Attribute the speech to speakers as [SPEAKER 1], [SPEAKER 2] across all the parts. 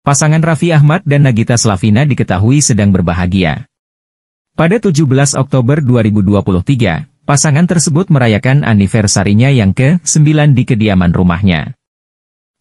[SPEAKER 1] Pasangan Raffi Ahmad dan Nagita Slavina diketahui sedang berbahagia. Pada 17 Oktober 2023, pasangan tersebut merayakan anniversary-nya yang ke-9 di kediaman rumahnya.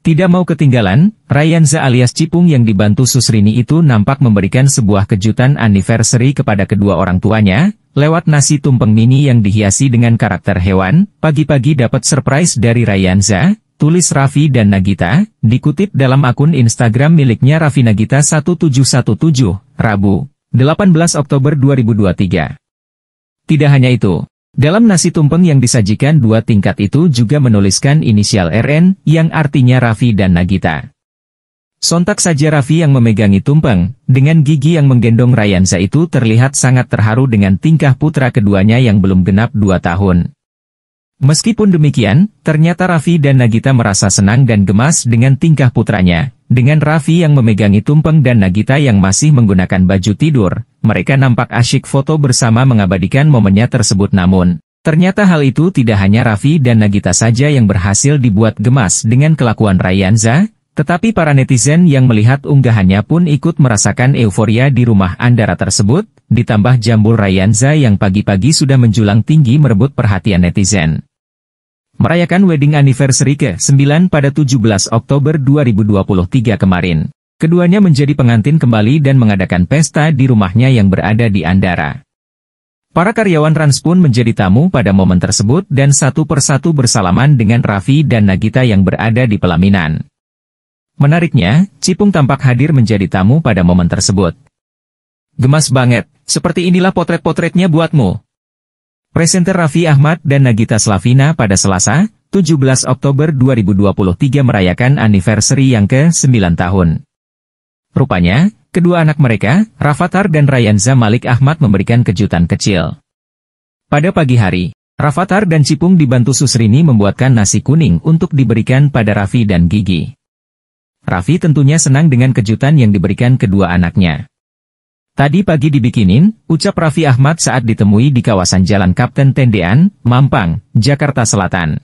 [SPEAKER 1] Tidak mau ketinggalan, Ryanza alias Cipung yang dibantu Susrini itu nampak memberikan sebuah kejutan anniversary kepada kedua orang tuanya, lewat nasi tumpeng mini yang dihiasi dengan karakter hewan, pagi-pagi dapat surprise dari Ryanza. Tulis Raffi dan Nagita, dikutip dalam akun Instagram miliknya Raffi Nagita 1717, Rabu, 18 Oktober 2023. Tidak hanya itu, dalam nasi tumpeng yang disajikan dua tingkat itu juga menuliskan inisial RN, yang artinya Raffi dan Nagita. Sontak saja Raffi yang memegangi tumpeng, dengan gigi yang menggendong Ryanza itu terlihat sangat terharu dengan tingkah putra keduanya yang belum genap dua tahun. Meskipun demikian, ternyata Raffi dan Nagita merasa senang dan gemas dengan tingkah putranya. Dengan Raffi yang memegangi tumpeng dan Nagita yang masih menggunakan baju tidur, mereka nampak asyik foto bersama mengabadikan momennya tersebut namun. Ternyata hal itu tidak hanya Raffi dan Nagita saja yang berhasil dibuat gemas dengan kelakuan Rayanza, tetapi para netizen yang melihat unggahannya pun ikut merasakan euforia di rumah Andara tersebut, ditambah jambul Rayanza yang pagi-pagi sudah menjulang tinggi merebut perhatian netizen merayakan wedding anniversary ke-9 pada 17 Oktober 2023 kemarin. Keduanya menjadi pengantin kembali dan mengadakan pesta di rumahnya yang berada di Andara. Para karyawan Rans pun menjadi tamu pada momen tersebut dan satu persatu bersalaman dengan Raffi dan Nagita yang berada di pelaminan. Menariknya, Cipung tampak hadir menjadi tamu pada momen tersebut. Gemas banget, seperti inilah potret-potretnya buatmu. Presenter Raffi Ahmad dan Nagita Slavina pada Selasa, 17 Oktober 2023 merayakan anniversary yang ke-9 tahun. Rupanya, kedua anak mereka, Rafathar dan Rayanza Malik Ahmad memberikan kejutan kecil. Pada pagi hari, Rafathar dan Cipung dibantu Susrini membuatkan nasi kuning untuk diberikan pada Raffi dan Gigi. Raffi tentunya senang dengan kejutan yang diberikan kedua anaknya. Tadi pagi dibikinin, ucap Raffi Ahmad saat ditemui di kawasan Jalan Kapten Tendean, Mampang, Jakarta Selatan.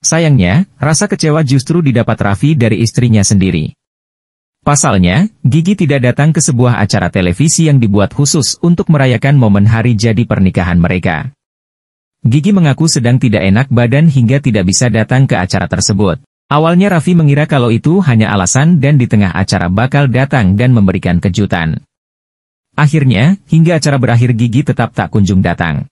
[SPEAKER 1] Sayangnya, rasa kecewa justru didapat Raffi dari istrinya sendiri. Pasalnya, Gigi tidak datang ke sebuah acara televisi yang dibuat khusus untuk merayakan momen hari jadi pernikahan mereka. Gigi mengaku sedang tidak enak badan hingga tidak bisa datang ke acara tersebut. Awalnya Raffi mengira kalau itu hanya alasan dan di tengah acara bakal datang dan memberikan kejutan. Akhirnya, hingga acara berakhir Gigi tetap tak kunjung datang.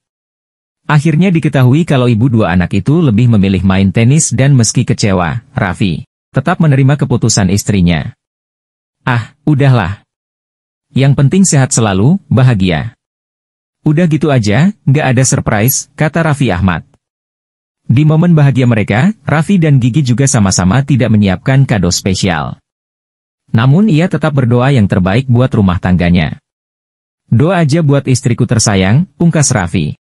[SPEAKER 1] Akhirnya diketahui kalau ibu dua anak itu lebih memilih main tenis dan meski kecewa, Raffi tetap menerima keputusan istrinya. Ah, udahlah. Yang penting sehat selalu, bahagia. Udah gitu aja, gak ada surprise, kata Raffi Ahmad. Di momen bahagia mereka, Raffi dan Gigi juga sama-sama tidak menyiapkan kado spesial. Namun ia tetap berdoa yang terbaik buat rumah tangganya. Doa aja buat istriku tersayang, pungkas Raffi.